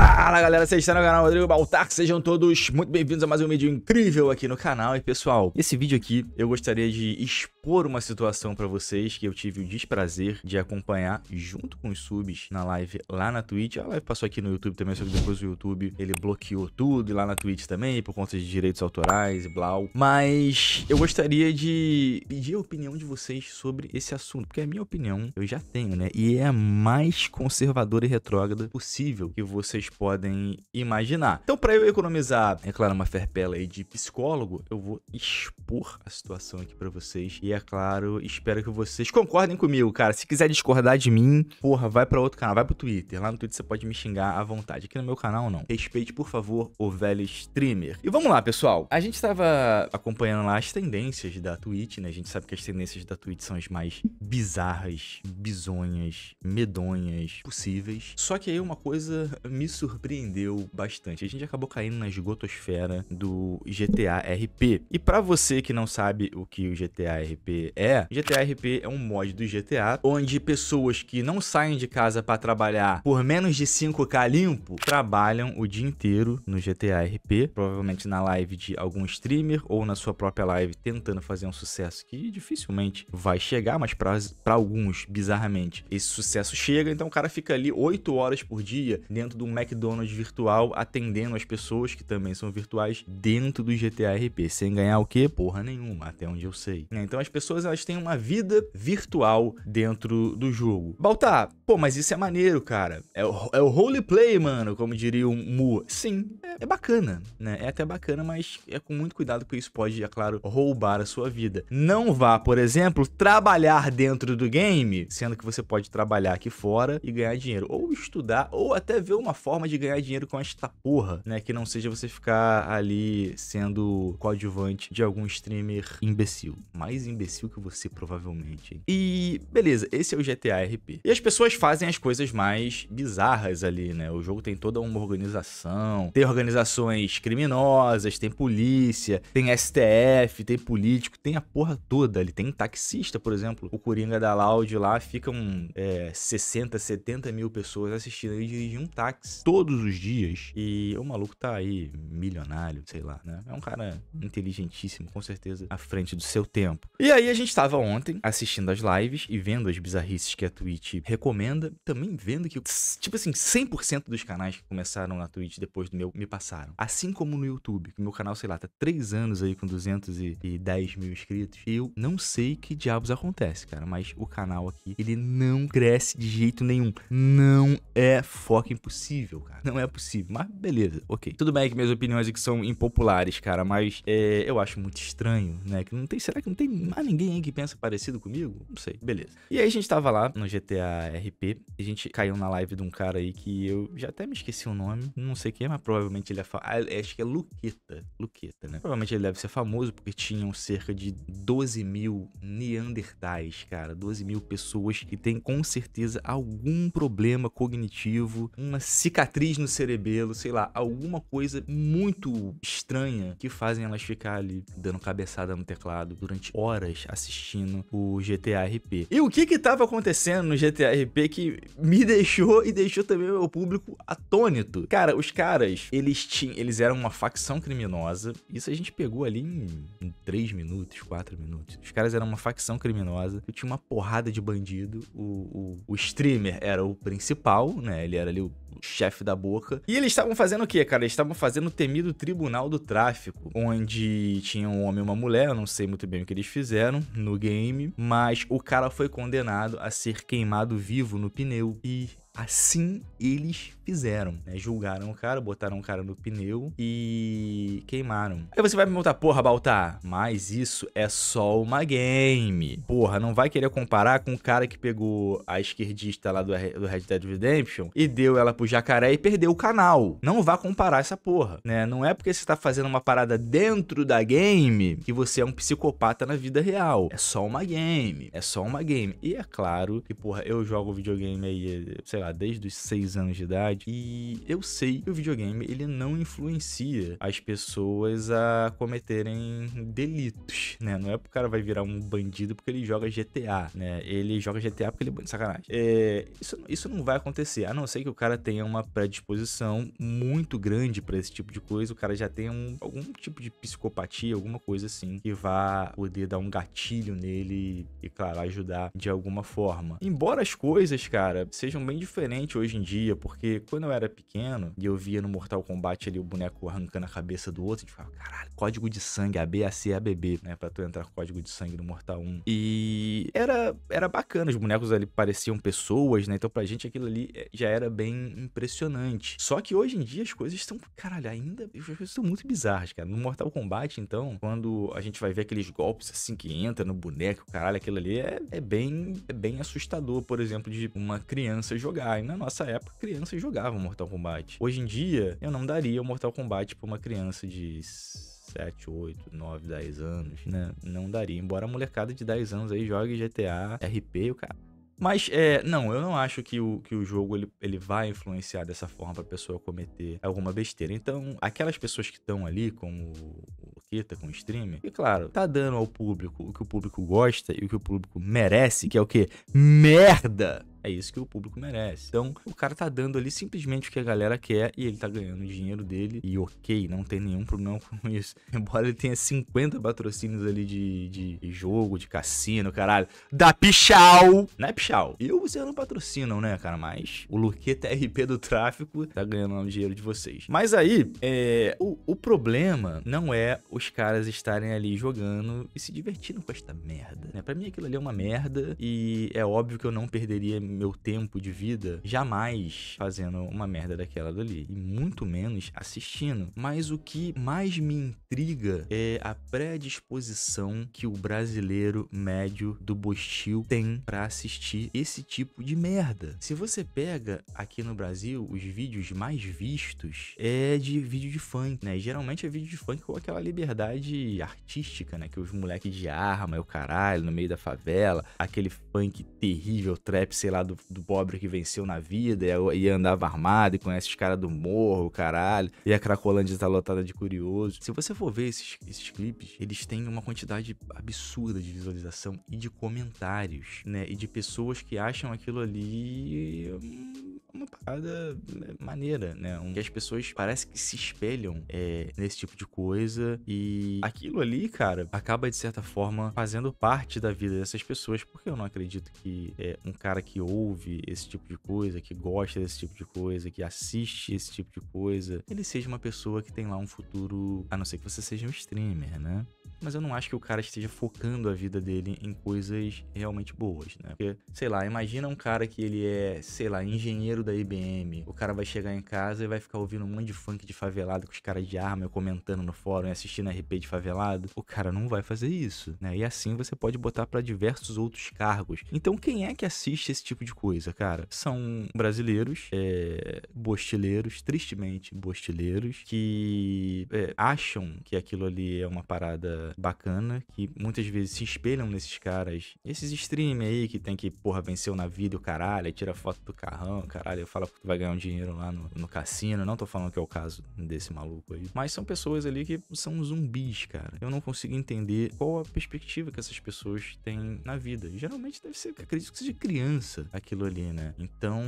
Fala galera, vocês estão no canal Rodrigo Baltar, sejam todos muito bem-vindos a mais um vídeo incrível aqui no canal. E pessoal, nesse vídeo aqui eu gostaria de expor uma situação para vocês que eu tive o desprazer de acompanhar junto com os subs na live lá na Twitch. A live passou aqui no YouTube também, só que depois o YouTube ele bloqueou tudo e lá na Twitch também por conta de direitos autorais e blau. Mas eu gostaria de pedir a opinião de vocês sobre esse assunto, porque é a minha opinião eu já tenho, né? E é a mais conservadora e retrógrada possível que vocês vocês podem imaginar. Então, para eu economizar, é claro, uma ferpela aí de psicólogo, eu vou expor a situação aqui para vocês. E é claro, espero que vocês concordem comigo, cara. Se quiser discordar de mim, porra, vai para outro canal, vai pro Twitter. Lá no Twitter você pode me xingar à vontade. Aqui no meu canal, não. Respeite, por favor, o velho streamer. E vamos lá, pessoal. A gente estava acompanhando lá as tendências da Twitch, né? A gente sabe que as tendências da Twitch são as mais bizarras, bizonhas, medonhas possíveis. Só que aí uma coisa me surpreendeu bastante. A gente acabou caindo na esgotosfera do GTA RP. E para você que não sabe o que o GTA RP é, GTA RP é um mod do GTA onde pessoas que não saem de casa para trabalhar por menos de 5k limpo trabalham o dia inteiro no GTA RP, provavelmente na live de algum streamer ou na sua própria live tentando fazer um sucesso que dificilmente vai chegar, mas para alguns, bizarramente, esse sucesso chega, então o cara fica ali 8 horas por dia dentro de um Mac McDonald's virtual atendendo as pessoas que também são virtuais dentro do GTA RP, sem ganhar o quê? Porra nenhuma, até onde eu sei. Né? Então as pessoas elas têm uma vida virtual dentro do jogo. Baltar, pô, mas isso é maneiro, cara. É o, é o roleplay, mano, como diria um Mu. Sim, é, é bacana, né? É até bacana, mas é com muito cuidado que isso pode, é claro, roubar a sua vida. Não vá, por exemplo, trabalhar dentro do game, sendo que você pode trabalhar aqui fora e ganhar dinheiro. Ou estudar, ou até ver uma forma forma de ganhar dinheiro com esta porra, né? Que não seja você ficar ali sendo coadjuvante de algum streamer imbecil. Mais imbecil que você, provavelmente. E, beleza, esse é o GTA RP. E as pessoas fazem as coisas mais bizarras ali, né? O jogo tem toda uma organização, tem organizações criminosas, tem polícia, tem STF, tem político, tem a porra toda ali. Tem um taxista, por exemplo, o Coringa da Loud lá, ficam é, 60, 70 mil pessoas assistindo ele dirigir um táxi todos os dias. E o maluco tá aí, milionário, sei lá, né? É um cara inteligentíssimo, com certeza, à frente do seu tempo. E aí a gente tava ontem assistindo as lives e vendo as bizarrices que a Twitch recomenda. Também vendo que, tipo assim, 100% dos canais que começaram na Twitch depois do meu me passaram. Assim como no YouTube, que meu canal, sei lá, tá 3 anos aí com 210 mil inscritos. Eu não sei que diabos acontece, cara, mas o canal aqui, ele não cresce de jeito nenhum. Não é foco impossível possível, cara. Não é possível. Mas beleza, ok. Tudo bem que minhas opiniões aqui são impopulares, cara, mas é, eu acho muito estranho, né? Que não tem, será que não tem mais ninguém aí que pensa parecido comigo? Não sei, beleza. E aí a gente tava lá no GTA RP, a gente caiu na live de um cara aí que eu já até me esqueci o nome, não sei quem mas provavelmente ele é fa... ah, acho que é Luqueta, Luqueta, né? Provavelmente ele deve ser famoso porque tinham cerca de 12 mil neandertais, cara, 12 mil pessoas que têm com certeza algum problema cognitivo, uma cicatriz cicatriz no cerebelo, sei lá, alguma coisa muito estranha que fazem elas ficar ali dando cabeçada no teclado durante horas assistindo o GTA RP. E o que que tava acontecendo no GTA RP que me deixou e deixou também o público atônito? Cara, os caras, eles tinham, eles eram uma facção criminosa. Isso a gente pegou ali em 3 minutos, 4 minutos. Os caras eram uma facção criminosa. Eu tinha uma porrada de bandido. O, o, o streamer era o principal, né? Ele era ali o chefe chefe da Boca. E eles estavam fazendo o quê, cara? Eles estavam fazendo o temido Tribunal do Tráfico, onde tinha um homem e uma mulher, eu não sei muito bem o que eles fizeram no game, mas o cara foi condenado a ser queimado vivo no pneu e Assim eles fizeram, né? Julgaram o cara, botaram o cara no pneu e queimaram. Aí você vai me perguntar, porra, Baltar, mas isso é só uma game. Porra, não vai querer comparar com o cara que pegou a esquerdista lá do, Red Dead Redemption e deu ela pro jacaré e perdeu o canal. Não vá comparar essa porra, né? Não é porque você tá fazendo uma parada dentro da game que você é um psicopata na vida real. É só uma game, é só uma game. E é claro que, porra, eu jogo videogame aí, sei lá, desde os 6 anos de idade. E eu sei que o videogame ele não influencia as pessoas a cometerem delitos, né? Não é porque o cara vai virar um bandido porque ele joga GTA, né? Ele joga GTA porque ele é bandido, sacanagem. É, isso, isso não vai acontecer, a não ser que o cara tenha uma predisposição muito grande para esse tipo de coisa, o cara já tenha um, algum tipo de psicopatia, alguma coisa assim, que vá poder dar um gatilho nele e, claro, ajudar de alguma forma. Embora as coisas, cara, sejam bem diferentes diferente hoje em dia, porque quando eu era pequeno e eu via no Mortal Kombat ali o boneco arrancando a cabeça do outro, a gente falava, caralho, código de sangue, B ABB, né? Pra tu entrar com código de sangue no Mortal 1. E era, era bacana, os bonecos ali pareciam pessoas, né? Então pra gente aquilo ali eh, já era bem impressionante. Só que hoje em dia as coisas estão, caralho, ainda as coisas estão muito bizarras, cara. No Mortal Kombat, então, quando a gente vai ver aqueles golpes assim que entra no boneco, caralho, aquilo ali é, é bem, é bem assustador, por exemplo, de uma criança jogar jogar. E na nossa época, crianças jogavam Mortal Kombat. Hoje em dia, eu não daria o Mortal Kombat pra uma criança de 7, 8, 9, 10 anos, né? Não daria. Embora a molecada de 10 anos aí jogue GTA, RP, o cara. Mas, é, não, eu não acho que o, que o jogo ele, ele vai influenciar dessa forma pra pessoa cometer alguma besteira. Então, aquelas pessoas que estão ali, como o Kita, com o streamer, e claro, tá dando ao público o que o público gosta e o que o público merece, que é o quê? Merda! É isso que o público merece. Então, o cara tá dando ali simplesmente o que a galera quer e ele tá ganhando o dinheiro dele. E ok, não tem nenhum problema com isso. Embora ele tenha 50 patrocínios ali de, de jogo, de cassino, caralho. Da Pichau! Não é Pichau. E os não patrocinam, né, cara? Mas o Luqueta RP do tráfico tá ganhando o dinheiro de vocês. Mas aí, é, o, o problema não é os caras estarem ali jogando e se divertindo com esta merda. Né? Pra mim aquilo ali é uma merda e é óbvio que eu não perderia meu tempo de vida jamais fazendo uma merda daquela dali. E muito menos assistindo. Mas o que mais me intriga é a predisposição que o brasileiro médio do Bostil tem para assistir esse tipo de merda. Se você pega aqui no Brasil, os vídeos mais vistos é de vídeo de funk, né? Geralmente é vídeo de funk com aquela liberdade artística, né? Que os moleques de arma, é o caralho, no meio da favela, aquele funk terrível, trap, sei lá lá do, do pobre que venceu na vida e, e andava armado e conhece os caras do morro, caralho. E a Cracolândia tá lotada de curiosos. Se você for ver esses, esses clipes, eles têm uma quantidade absurda de visualização e de comentários, né? E de pessoas que acham aquilo ali hum, uma parada né, maneira, né? Um, que as pessoas parece que se espelham é, nesse tipo de coisa e aquilo ali, cara, acaba de certa forma fazendo parte da vida dessas pessoas, porque eu não acredito que é, um cara que ouve esse tipo de coisa, que gosta desse tipo de coisa, que assiste esse tipo de coisa, ele seja uma pessoa que tem lá um futuro, a não ser que você seja um streamer, né? mas eu não acho que o cara esteja focando a vida dele em coisas realmente boas, né? Porque, sei lá, imagina um cara que ele é, sei lá, engenheiro da IBM. O cara vai chegar em casa e vai ficar ouvindo um monte de funk de favelado com os caras de arma comentando no fórum e assistindo RP de favelado. O cara não vai fazer isso, né? E assim você pode botar para diversos outros cargos. Então, quem é que assiste esse tipo de coisa, cara? São brasileiros, é, bostileiros, tristemente bostileiros, que é, acham que aquilo ali é uma parada bacana que muitas vezes se espelham nesses caras. Esses stream aí que tem que, porra, venceu na vida o caralho, tira foto do carrão, caralho, fala que tu vai ganhar um dinheiro lá no, no cassino. Não tô falando que é o caso desse maluco aí. Mas são pessoas ali que são zumbis, cara. Eu não consigo entender qual a perspectiva que essas pessoas têm na vida. Geralmente deve ser, acredito que seja criança aquilo ali, né? Então,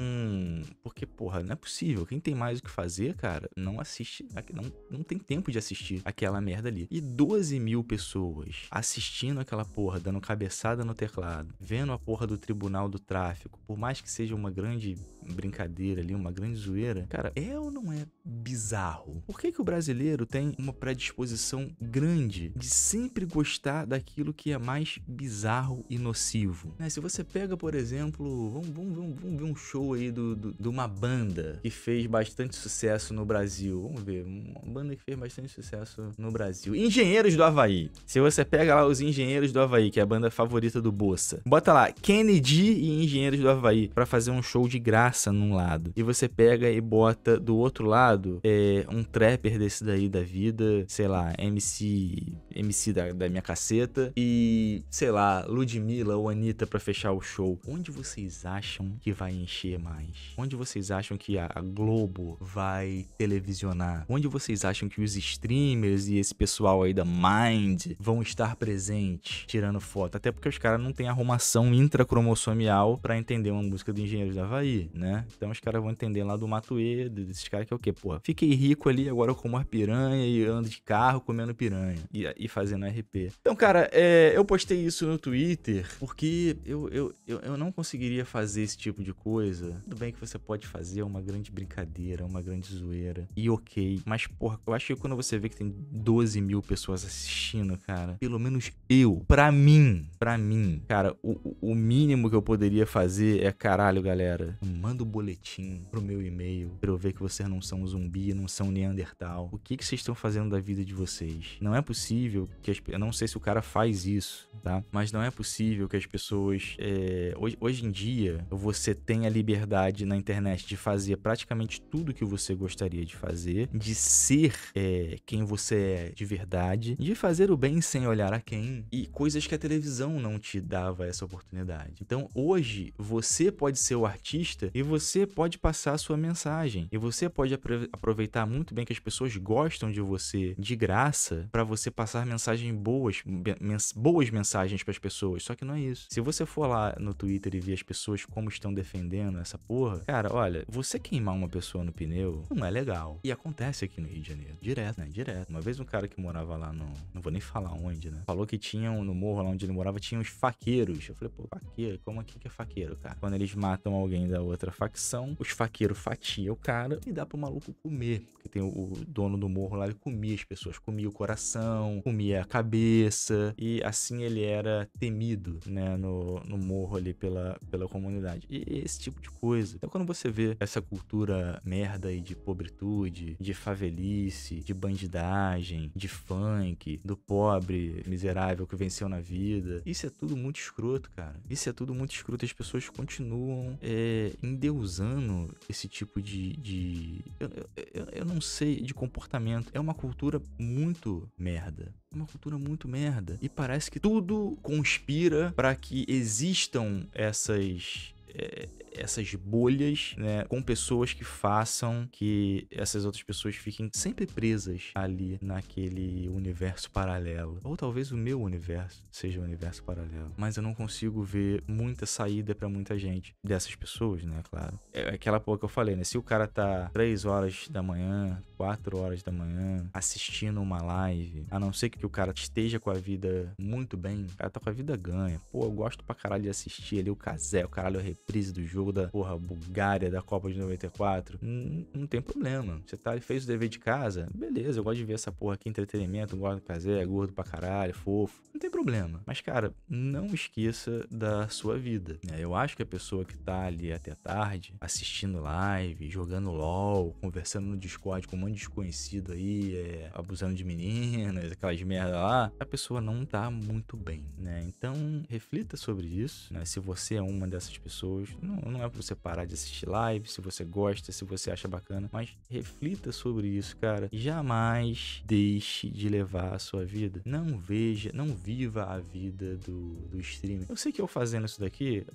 porque, porra, não é possível. Quem tem mais o que fazer, cara, não assiste, não, não tem tempo de assistir aquela merda ali. E 12 mil pessoas assistindo aquela porra, dando cabeçada no teclado, vendo a porra do tribunal do tráfico, por mais que seja uma grande brincadeira ali, uma grande zoeira, cara, é ou não é bizarro? Por que, que o brasileiro tem uma predisposição grande de sempre gostar daquilo que é mais bizarro e nocivo? Né? Se você pega, por exemplo, vamos, vamos, vamos, vamos ver um show aí do, do, de uma banda que fez bastante sucesso no Brasil. Vamos ver, uma banda que fez bastante sucesso no Brasil. Engenheiros do Havaí. Se você pega lá os Engenheiros do Havaí, que é a banda favorita do Bossa, bota lá Kennedy e Engenheiros do Havaí para fazer um show de graça num lado e você pega e bota do outro lado é, um trapper desse daí da vida, sei lá, MC, MC da, da minha caceta e, sei lá, Ludmilla ou Anitta pra fechar o show. Onde vocês acham que vai encher mais? Onde vocês acham que a, a Globo vai televisionar? Onde vocês acham que os streamers e esse pessoal aí da Mind vão estar presentes tirando foto? Até porque os caras não têm arrumação intracromossomial para entender uma música do Engenheiros da Havaí né? Então os caras vão entender lá do Matuê, desses caras que é o quê? Pô, fiquei rico ali, agora eu como uma piranha e ando de carro comendo piranha e, e fazendo RP. Então, cara, é, eu postei isso no Twitter porque eu, eu, eu, eu, não conseguiria fazer esse tipo de coisa. Tudo bem que você pode fazer uma grande brincadeira, uma grande zoeira e ok, mas porra, eu acho que quando você vê que tem 12 mil pessoas assistindo, cara, pelo menos eu, pra mim, pra mim, cara, o, o mínimo que eu poderia fazer é caralho, galera, mano manda o um boletim pro meu e-mail pra eu ver que vocês não são zumbi, não são neandertal. O que, que vocês estão fazendo da vida de vocês? Não é possível que as... Eu não sei se o cara faz isso, tá? Mas não é possível que as pessoas... É... Hoje, hoje em dia, você tenha liberdade na internet de fazer praticamente tudo que você gostaria de fazer, de ser é, quem você é de verdade, de fazer o bem sem olhar a quem, e coisas que a televisão não te dava essa oportunidade. Então, hoje, você pode ser o artista e você pode passar a sua mensagem. E você pode aproveitar muito bem que as pessoas gostam de você de graça para você passar mensagens boas, mens boas mensagens para as pessoas. Só que não é isso. Se você for lá no Twitter e ver as pessoas como estão defendendo essa porra, cara, olha, você queimar uma pessoa no pneu não é legal. E acontece aqui no Rio de Janeiro. Direto, né? Direto. Uma vez um cara que morava lá no. Não vou nem falar onde, né? Falou que tinham no morro lá onde ele morava, tinha uns faqueiros. Eu falei, pô, faqueiro? Como aqui que é faqueiro, cara? Quando eles matam alguém da outra outra facção, os faqueiros fatia o cara e dá pro maluco comer. Porque tem o, o dono do morro lá, ele comia as pessoas, comia o coração, comia a cabeça, e assim ele era temido, né, no, no morro ali pela, pela comunidade. E esse tipo de coisa. Então quando você vê essa cultura merda aí de pobretude, de favelice, de bandidagem, de funk, do pobre miserável que venceu na vida, isso é tudo muito escroto, cara. Isso é tudo muito escroto. As pessoas continuam é, em endeusando esse tipo de. de eu, eu, eu, não sei, de comportamento. É uma cultura muito merda. É uma cultura muito merda. E parece que tudo conspira para que existam essas. É, essas bolhas, né, com pessoas que façam que essas outras pessoas fiquem sempre presas ali naquele universo paralelo. Ou talvez o meu universo seja um universo paralelo, mas eu não consigo ver muita saída para muita gente dessas pessoas, né, claro. É aquela porra que eu falei, né? Se o cara tá três horas da manhã, quatro horas da manhã assistindo uma live, a não ser que o cara esteja com a vida muito bem, o cara tá com a vida ganha. Pô, eu gosto pra caralho de assistir ali o Kazé, o caralho a reprise do jogo jogo da porra Bulgária da Copa de 94, não, não tem problema. Você tá, ali fez o dever de casa, beleza, eu gosto de ver essa porra aqui, entretenimento, gosto de fazer é gordo pra caralho, é fofo, não tem problema. Mas, cara, não esqueça da sua vida. Né? Eu acho que a pessoa que tá ali até tarde, assistindo live, jogando LOL, conversando no Discord com um monte de desconhecido aí, é, abusando de meninas, aquelas merda lá, a pessoa não tá muito bem, né? Então, reflita sobre isso, né? Se você é uma dessas pessoas, não, não é pra você parar de assistir live, se você gosta, se você acha bacana, mas reflita sobre isso, cara. Jamais deixe de levar a sua vida. Não veja, não viva a vida do, do streaming. Eu sei que eu fazendo isso daqui,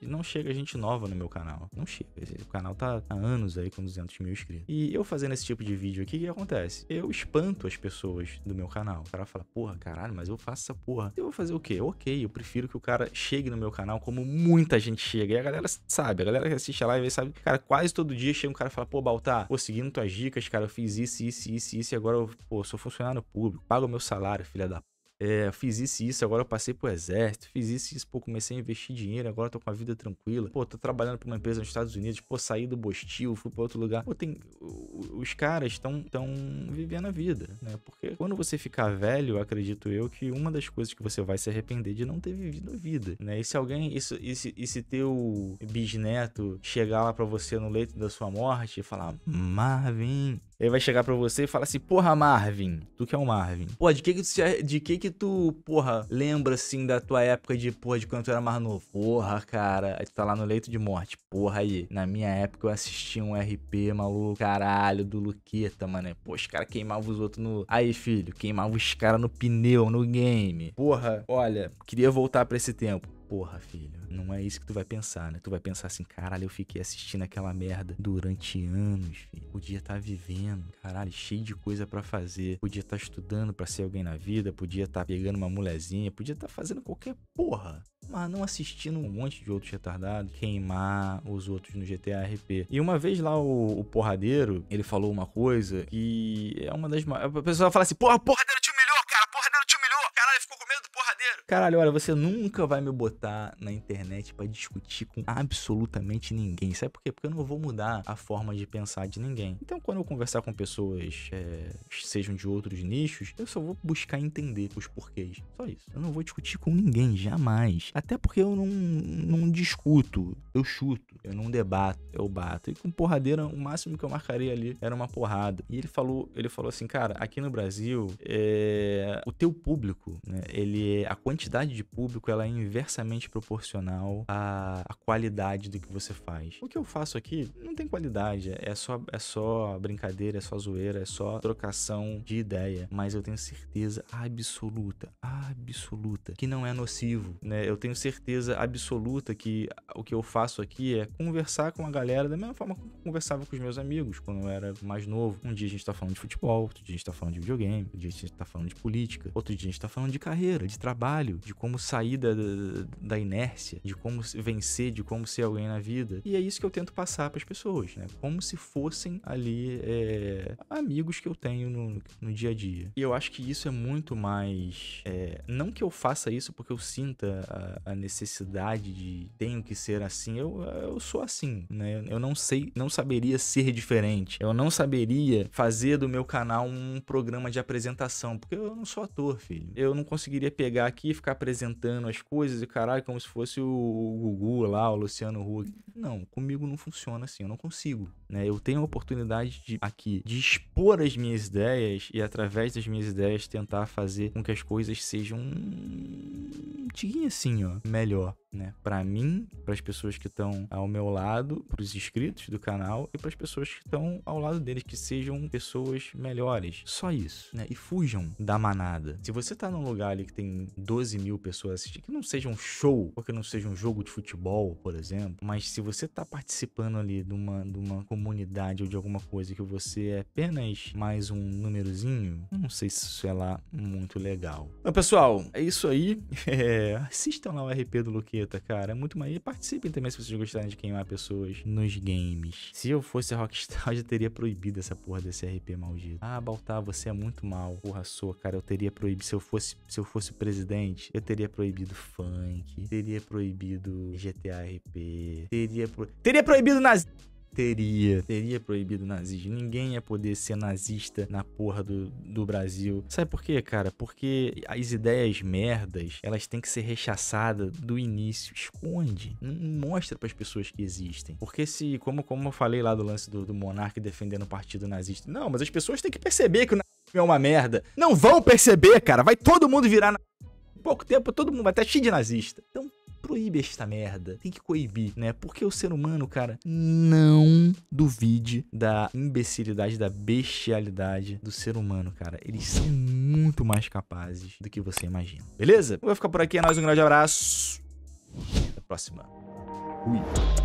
não chega gente nova no meu canal. Não chega. O canal tá há anos aí com 200 mil inscritos. E eu fazendo esse tipo de vídeo aqui, o que acontece? Eu espanto as pessoas do meu canal. O cara fala, porra, caralho, mas eu faço essa porra. Eu vou fazer o quê? Ok, eu prefiro que o cara chegue no meu canal como muita gente chega. E a galera sabe sabe, a galera que assiste a live sabe, cara, quase todo dia chega um cara e fala, pô, Baltar, pô, seguindo tuas dicas, cara, eu fiz isso, isso, isso, isso, e agora eu, pô, sou funcionário público, pago meu salário, filha da é, fiz isso e isso, agora eu passei pro exército, fiz isso e isso, pô, comecei a investir dinheiro, agora tô com a vida tranquila. Pô, tô trabalhando pra uma empresa nos Estados Unidos, pô, saí do Bostil, fui pra outro lugar. Pô, tem... Os caras estão tão vivendo a vida, né? Porque quando você ficar velho, acredito eu, que uma das coisas que você vai se arrepender de não ter vivido a vida, né? E se alguém... Isso, esse esse e se teu bisneto chegar lá pra você no leito da sua morte e falar, Marvin, ele vai chegar para você e falar assim, porra, Marvin, tu que é o um Marvin. Pô, de que que tu, de que que tu, porra, lembra, assim, da tua época de, porra, de quando tu era mais novo? Porra, cara, aí tu tá lá no leito de morte, porra, aí. Na minha época eu assistia um RP, maluco, caralho, do Luqueta, mano. Pô, os caras queimavam os outros no... Aí, filho, queimava os caras no pneu, no game. Porra, olha, queria voltar para esse tempo porra, filho, não é isso que tu vai pensar, né? Tu vai pensar assim, caralho, eu fiquei assistindo aquela merda durante anos, filho. Podia estar tá vivendo, caralho, cheio de coisa para fazer. Podia estar tá estudando para ser alguém na vida, podia estar tá pegando uma mulherzinha, podia estar tá fazendo qualquer porra. Mas não assistindo um monte de outros retardados, queimar os outros no GTA RP. E uma vez lá o, o porradeiro, ele falou uma coisa que é uma das. A pessoa fala assim, porra, porradeiro Caralho, caralho, ficou com medo do porradeiro. Caralho, olha, você nunca vai me botar na internet para discutir com absolutamente ninguém. Sabe por quê? Porque eu não vou mudar a forma de pensar de ninguém. Então, quando eu conversar com pessoas é, sejam de outros nichos, eu só vou buscar entender os porquês. Só isso. Eu não vou discutir com ninguém, jamais. Até porque eu não, não discuto, eu chuto, eu não debato, eu bato. E com porradeira, o máximo que eu marcaria ali era uma porrada. E ele falou, ele falou assim, cara, aqui no Brasil, é, o teu público público, né, ele é, a quantidade de público ela é inversamente proporcional à, à qualidade do que você faz. O que eu faço aqui não tem qualidade, é só é só brincadeira, é só zoeira, é só trocação de ideia, mas eu tenho certeza absoluta, absoluta que não é nocivo, né? Eu tenho certeza absoluta que o que eu faço aqui é conversar com a galera da mesma forma que eu conversava com os meus amigos quando eu era mais novo. Um dia a gente tá falando de futebol, outro dia a gente tá falando de videogame, outro dia a gente tá falando de política, outro dia a gente tá está falando de carreira, de trabalho, de como sair da, da inércia, de como vencer, de como ser alguém na vida. E é isso que eu tento passar para as pessoas, né? Como se fossem ali é, amigos que eu tenho no, no dia a dia. E eu acho que isso é muito mais. É, não que eu faça isso porque eu sinta a, a necessidade de tenho que ser assim. Eu, eu sou assim, né? Eu não sei, não saberia ser diferente. Eu não saberia fazer do meu canal um programa de apresentação, porque eu não sou ator, filho eu não conseguiria pegar aqui e ficar apresentando as coisas e caralho, como se fosse o Gugu lá, o Luciano Huck. Não, comigo não funciona assim, eu não consigo. Né? Eu tenho a oportunidade de aqui de expor as minhas ideias e através das minhas ideias tentar fazer com que as coisas sejam um tiquinho assim, ó, melhor né? Para mim, para as pessoas que estão ao meu lado, para os inscritos do canal e para as pessoas que estão ao lado deles, que sejam pessoas melhores. Só isso, né? E fujam da manada. Se você tá num lugar ali que tem 12 mil pessoas assistindo, que não seja um show, ou que não seja um jogo de futebol, por exemplo, mas se você tá participando ali de uma, de uma comunidade ou de alguma coisa que você é apenas mais um númerozinho, não sei se isso é lá muito legal. Então, pessoal, é isso aí. É... Assistam lá o RP do Luqueiro treta, cara. É muito mais. E participem também se vocês gostarem de queimar pessoas nos games. Se eu fosse Rockstar, eu já teria proibido essa porra desse RP maldito. Ah, Baltar, você é muito mal. Porra sua, cara. Eu teria proibido. Se eu fosse, se eu fosse presidente, eu teria proibido funk. Teria proibido GTA RP. Teria, pro... teria proibido nazismo teria, teria proibido o nazismo. Ninguém ia poder ser nazista na porra do, do Brasil. Sabe por quê, cara? Porque as ideias merdas, elas têm que ser rechaçadas do início. Esconde. Não mostra para as pessoas que existem. Porque se, como, como eu falei lá do lance do, do monarca defendendo o partido nazista. Não, mas as pessoas têm que perceber que o nazismo é uma merda. Não vão perceber, cara. Vai todo mundo virar na pouco tempo todo mundo vai estar cheio de nazista. Então proíbe esta merda. Tem que coibir, né? Porque o ser humano, cara, não duvide da imbecilidade, da bestialidade do ser humano, cara. Eles são muito mais capazes do que você imagina. Beleza? Eu vou ficar por aqui. É nóis. Um grande abraço. Até a próxima. Fui.